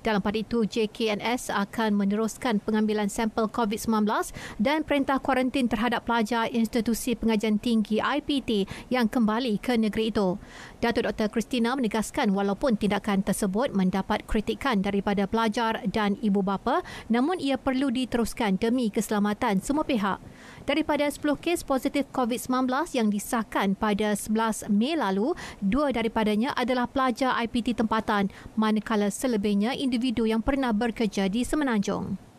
Dalam pada itu, JKNS akan meneruskan pengambilan sampel COVID-19 dan perintah kuarantin terhadap pelajar institusi pengajian tinggi IPT yang kembali ke negeri itu. Datuk Dr. Christina menegaskan walaupun tindakan tersebut mendapat kritikan daripada pelajar dan ibu bapa, namun ia perlu diteruskan demi keselamatan semua pihak. Daripada 10 kes positif COVID-19 yang disahkan pada 11 Mei lalu, dua daripadanya adalah pelajar IPT tempatan, manakala selebihnya individu yang pernah bekerja di Semenanjung.